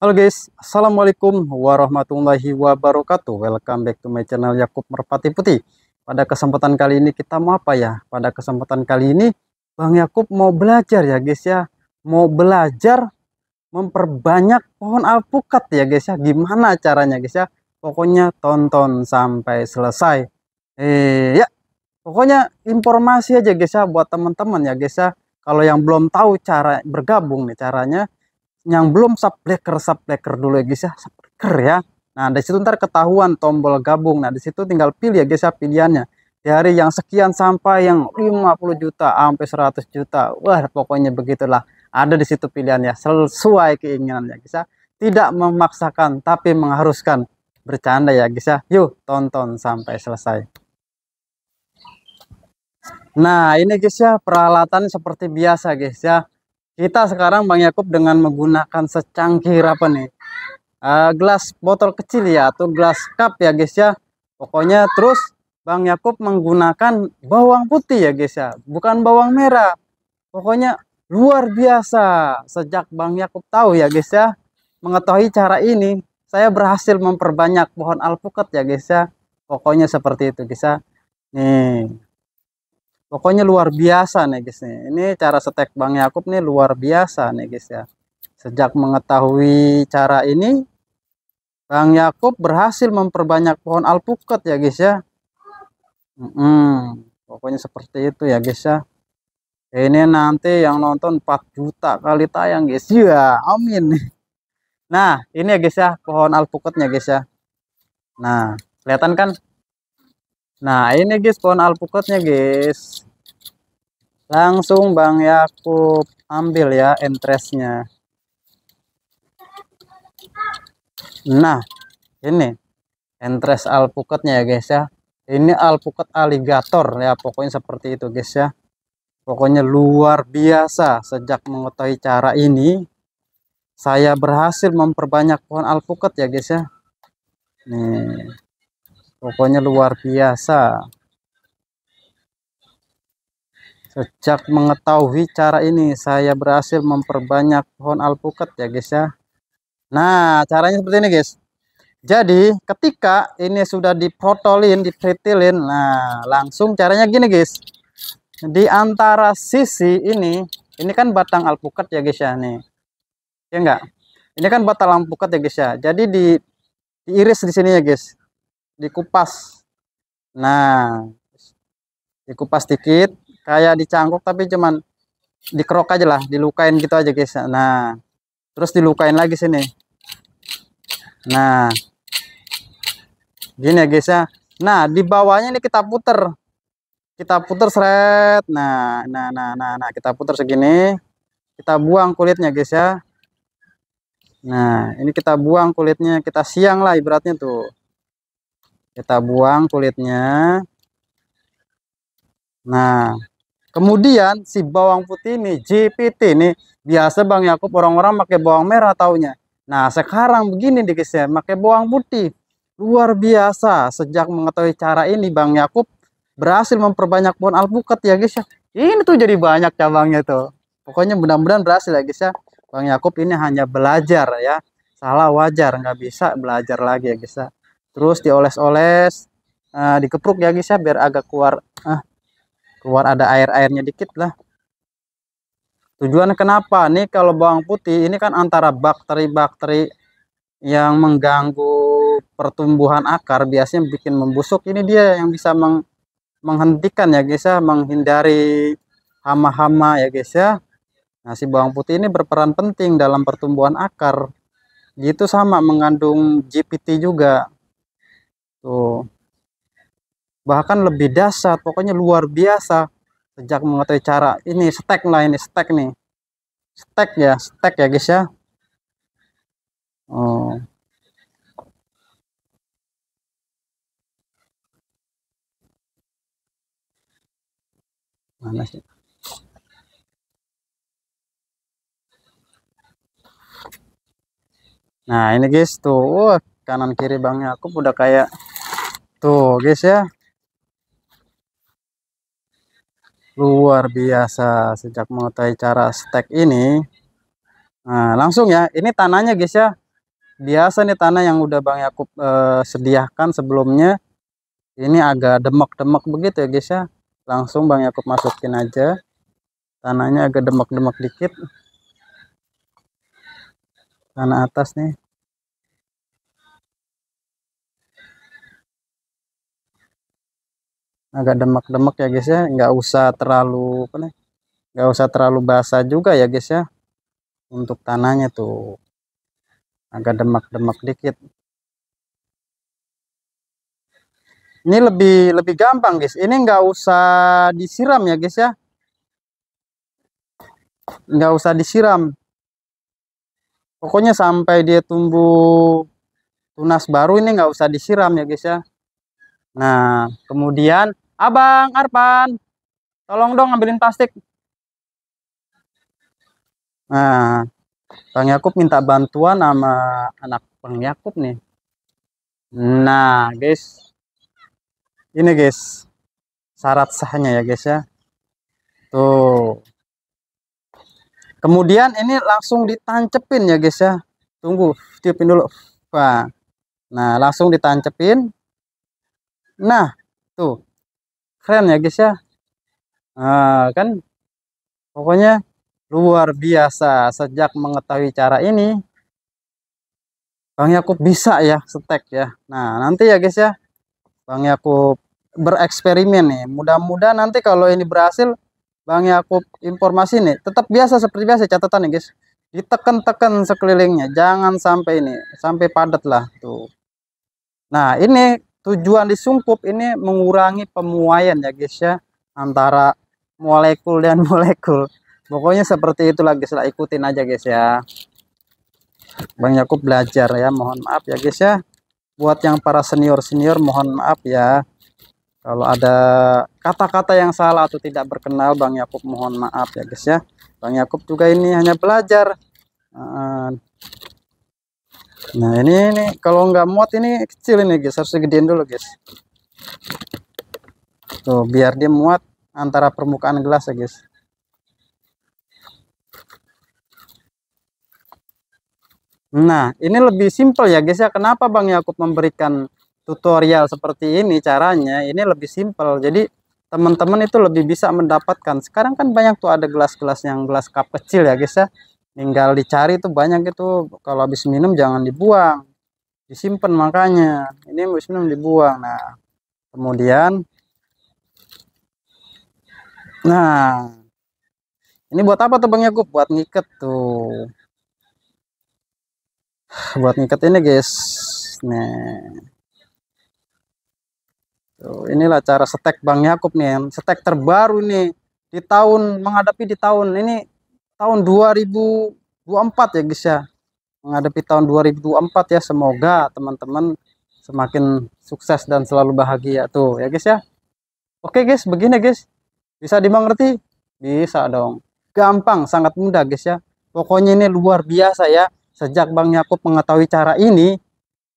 Halo guys, Assalamualaikum warahmatullahi wabarakatuh Welcome back to my channel Yakub Merpati Putih Pada kesempatan kali ini kita mau apa ya? Pada kesempatan kali ini Bang Yakub mau belajar ya guys ya Mau belajar memperbanyak pohon alpukat ya guys ya Gimana caranya guys ya Pokoknya tonton sampai selesai Eh ya Pokoknya informasi aja guys ya buat teman-teman ya guys ya Kalau yang belum tahu cara bergabung nih caranya yang belum subscriber subscriber dulu ya guys ya subscriber ya nah di situ ntar ketahuan tombol gabung nah di situ tinggal pilih ya guys ya pilihannya dari yang sekian sampai yang 50 juta sampai 100 juta wah pokoknya begitulah ada di situ pilihannya sesuai keinginannya ya guys ya tidak memaksakan tapi mengharuskan bercanda ya guys ya yuk tonton sampai selesai nah ini guys ya peralatan seperti biasa guys ya kita sekarang Bang Yakub dengan menggunakan secangkir apa nih? Uh, gelas botol kecil ya atau gelas cup ya guys ya. Pokoknya terus Bang Yakub menggunakan bawang putih ya guys ya, bukan bawang merah. Pokoknya luar biasa. Sejak Bang Yakub tahu ya guys ya, mengetahui cara ini, saya berhasil memperbanyak pohon alpukat ya guys ya. Pokoknya seperti itu guys ya. Nih, pokoknya luar biasa nih guys nih ini cara setek Bang Yakub nih luar biasa nih guys ya sejak mengetahui cara ini Bang Yakub berhasil memperbanyak pohon alpukat ya guys ya -hmm. pokoknya seperti itu ya guys ya ini nanti yang nonton 4 juta kali tayang guys ya amin nah ini ya guys ya pohon alpukatnya guys ya nah kelihatan kan Nah, ini guys pohon alpukatnya guys. Langsung Bang Yakub ambil ya entresnya. Nah, ini entres alpukatnya ya guys ya. Ini alpukat aligator ya, pokoknya seperti itu guys ya. Pokoknya luar biasa sejak mengetahui cara ini saya berhasil memperbanyak pohon alpukat ya guys ya. Nih pokoknya luar biasa sejak mengetahui cara ini saya berhasil memperbanyak pohon alpukat ya guys ya nah caranya seperti ini guys jadi ketika ini sudah diprotolin, dipritilin nah langsung caranya gini guys di antara sisi ini ini kan batang alpukat ya guys ya nih ya enggak ini kan batang alpukat ya guys ya jadi di diiris di sini ya guys dikupas nah dikupas dikit kayak dicangkuk tapi cuman dikerok aja lah dilukain gitu aja guys nah terus dilukain lagi sini nah gini ya guys ya nah di bawahnya ini kita puter kita puter seret nah nah nah nah, nah kita puter segini kita buang kulitnya guys ya nah ini kita buang kulitnya kita siang lah ibaratnya tuh kita buang kulitnya. Nah, kemudian si bawang putih ini, JPT ini, biasa Bang Yakub orang-orang pakai bawang merah taunya. Nah, sekarang begini nih pakai bawang putih. Luar biasa, sejak mengetahui cara ini Bang Yakub berhasil memperbanyak pohon alpukat ya guys ya. Ini tuh jadi banyak cabangnya tuh. Pokoknya mudah-mudahan berhasil ya guys ya. Bang Yakub ini hanya belajar ya. Salah wajar, nggak bisa belajar lagi ya guys ya terus dioles-oles uh, dikepruk ya guys ya biar agak keluar uh, keluar ada air-airnya dikit lah tujuan kenapa nih kalau bawang putih ini kan antara bakteri-bakteri yang mengganggu pertumbuhan akar biasanya bikin membusuk ini dia yang bisa meng menghentikan ya guys ya menghindari hama-hama ya guys ya nah si bawang putih ini berperan penting dalam pertumbuhan akar gitu sama mengandung GPT juga Tuh. Bahkan lebih dasar pokoknya luar biasa sejak mengetahui cara. Ini stek lah ini stek nih. Stek ya, stek ya guys ya. Oh. Mana sih? Nah ini guys tuh, kanan kiri bangnya aku udah kayak Tuh guys ya. Luar biasa sejak mengetahui cara stek ini. Nah, langsung ya. Ini tanahnya guys ya. Biasa nih tanah yang udah Bang Yakub eh, sediakan sebelumnya. Ini agak demek-demek begitu ya guys ya. Langsung Bang Yakub masukin aja. Tanahnya agak demek-demek dikit. Tanah atas nih. agak demak-demak ya guys ya nggak usah terlalu apa nih nggak usah terlalu basah juga ya guys ya untuk tanahnya tuh agak demak-demak dikit ini lebih lebih gampang guys ini nggak usah disiram ya guys ya nggak usah disiram pokoknya sampai dia tumbuh tunas baru ini nggak usah disiram ya guys ya nah kemudian Abang Arpan, tolong dong ngambilin plastik. Nah, Bang Yakub minta bantuan sama anak Bang Yakub nih. Nah, guys. Ini guys. Syarat sahnya ya, guys ya. Tuh. Kemudian ini langsung ditancepin ya, guys ya. Tunggu, tiupin dulu. Wah. Nah, langsung ditancepin. Nah, tuh keren ya guys ya nah, kan pokoknya luar biasa sejak mengetahui cara ini Bang Yakub bisa ya setek ya nah nanti ya guys ya Bang Yakub bereksperimen nih mudah-mudahan nanti kalau ini berhasil Bang Yakub informasi nih tetap biasa seperti biasa catatan nih guys ditekan-tekan sekelilingnya jangan sampai ini sampai padat lah tuh nah ini tujuan disungkup ini mengurangi pemuaian ya guys ya antara molekul dan molekul pokoknya seperti itulah guys lah ikutin aja guys ya Bang Yakub belajar ya mohon maaf ya guys ya buat yang para senior-senior mohon maaf ya kalau ada kata-kata yang salah atau tidak berkenal Bang Yakub mohon maaf ya guys ya Bang Yakub juga ini hanya belajar nah, Nah ini, ini kalau nggak muat ini kecil ini guys harus digedein dulu guys. Tuh biar dia muat antara permukaan gelas ya guys. Nah ini lebih simpel ya guys ya. Kenapa Bang Yakub memberikan tutorial seperti ini caranya? Ini lebih simpel. Jadi teman-teman itu lebih bisa mendapatkan. Sekarang kan banyak tuh ada gelas-gelas yang gelas cup kecil ya guys ya tinggal dicari tuh banyak itu kalau habis minum jangan dibuang disimpan makanya ini habis minum dibuang nah kemudian nah ini buat apa tuh Bang Yakub buat ngiket tuh buat ngiket ini guys nih Tuh, inilah cara setek Bang Yakub nih, setek terbaru nih di tahun menghadapi di tahun ini tahun 2024 ya guys ya menghadapi tahun 2024 ya semoga teman-teman semakin sukses dan selalu bahagia tuh ya guys ya oke guys begini guys bisa dimengerti bisa dong gampang sangat mudah guys ya pokoknya ini luar biasa ya sejak Bang Yakub mengetahui cara ini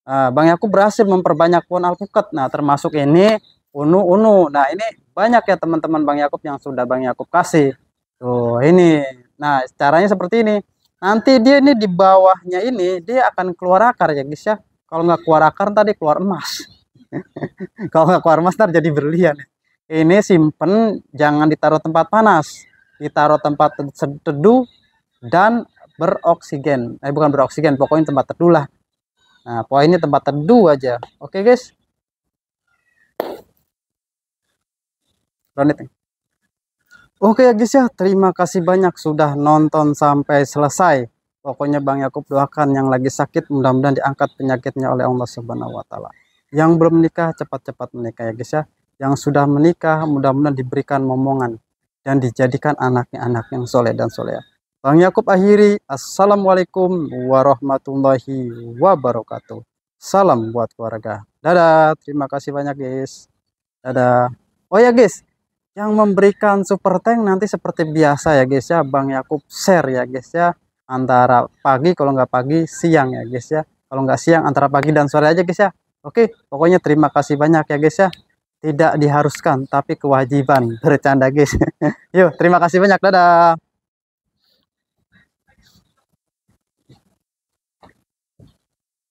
ah, Bang Yakub berhasil memperbanyak pohon alpukat nah termasuk ini unu-unu nah ini banyak ya teman-teman Bang Yakub yang sudah Bang Yakub kasih tuh ini Nah, caranya seperti ini. Nanti dia ini di bawahnya ini dia akan keluar akar ya, guys ya. Kalau nggak keluar akar tadi keluar emas. Kalau nggak keluar emas ntar jadi berlian. Ini simpen, jangan ditaruh tempat panas, ditaruh tempat teduh dan beroksigen. Eh bukan beroksigen, pokoknya tempat teduh lah. Nah, poinnya tempat teduh aja. Oke, okay, guys. Run it. Oke ya guys ya, terima kasih banyak sudah nonton sampai selesai. Pokoknya Bang Yakub doakan yang lagi sakit mudah-mudahan diangkat penyakitnya oleh Allah Subhanahu wa taala. Yang belum menikah cepat-cepat menikah ya guys ya. Yang sudah menikah mudah-mudahan diberikan momongan dan dijadikan anaknya-anak yang soleh dan soleh. Bang Yakub akhiri, Assalamualaikum warahmatullahi wabarakatuh. Salam buat keluarga. Dadah, terima kasih banyak guys. Dadah. Oh ya guys, yang memberikan super tank nanti seperti biasa ya guys ya Bang Yakub share ya guys ya antara pagi kalau nggak pagi siang ya guys ya kalau nggak siang antara pagi dan sore aja guys ya oke pokoknya terima kasih banyak ya guys ya tidak diharuskan tapi kewajiban bercanda guys yuk terima kasih banyak dadah